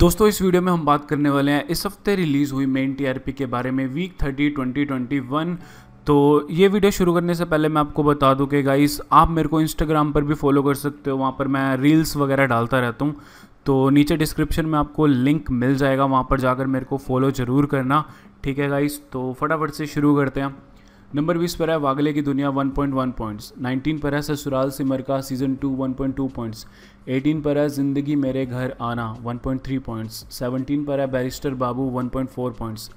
दोस्तों इस वीडियो में हम बात करने वाले हैं इस हफ्ते रिलीज़ हुई मेन टीआरपी के बारे में week thirty twenty twenty one तो ये वीडियो शुरू करने से पहले मैं आपको बता दूं कि गाइस आप मेरे को इंस्टाग्राम पर भी फॉलो कर सकते हो वहाँ पर मैं रील्स वगैरह डालता रहता हूँ तो नीचे डिस्क्रिप्शन में आपको लिंक मिल जाएगा वहाँ पर जाकर मेरे को फॉलो ज़रूर करना ठीक है गाइस तो फटाफट से शुरू करते हैं नंबर बीस पर है वागले की दुनिया 1.1 पॉइंट्स 19 पर है ससुराल सिमर का सीजन टू 1.2 पॉइंट्स 18 पर है जिंदगी मेरे घर आना 1.3 पॉइंट्स 17 पर है बैरिस्टर बाबू 1.4 पॉइंट्स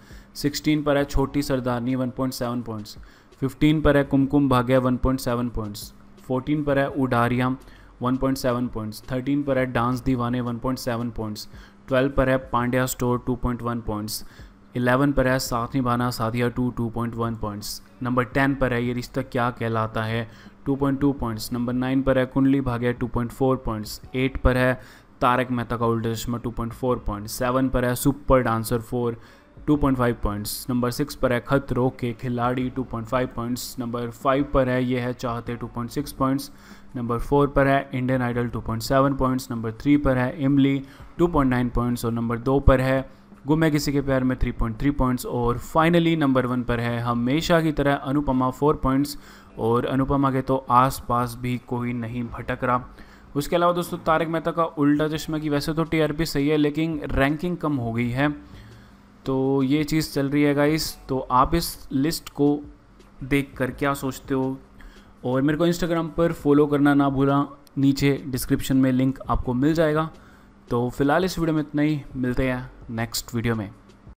16 पर है छोटी सरदारनी 1.7 पॉइंट्स 15 पर है कुमकुम भाग्य 1.7 पॉइंट्स 14 पर है उडारिया 1.7 पॉइंट्स 13 पर है डांस दीवाने 1.7 पॉइंट्स 12 पर है पांड्या स्टोर 2.1 पॉइंट्स इलेवन पर है Saath Nibhana Saathiya two two point one points number ten पर है Yeh Rishta Kya Kehlata Hai two point two points number nine पर है Kundali Bhagya two point four points eight पर है Taarak Mehta Ka Ooltah Chashmah two point four point seven पर है super dancer four two point five points number six पर है Khatron Ke Khiladi two point five points number five पर है Yeh Hai Chahatein two point six points number four पर है Indian Idol two point seven points number three पर है Imlie two point nine points और number दो पर है गुम है किसी के प्यार में 3.3 पॉइंट्स और फाइनली नंबर वन पर है हमेशा की तरह अनुपमा 4 पॉइंट्स और अनुपमा के तो आसपास भी कोई नहीं भटक रहा उसके अलावा दोस्तों तारक मेहता का उल्टा चश्मा की वैसे तो टीआरपी सही है लेकिन रैंकिंग कम हो गई है तो ये चीज़ चल रही है गाइस तो आप इस लिस्ट को देख कर क्या सोचते हो और मेरे को इंस्टाग्राम पर फॉलो करना ना भूला नीचे डिस्क्रिप्शन में लिंक आपको मिल जाएगा तो फिलहाल इस वीडियो में इतना ही मिलते हैं नेक्स्ट वीडियो में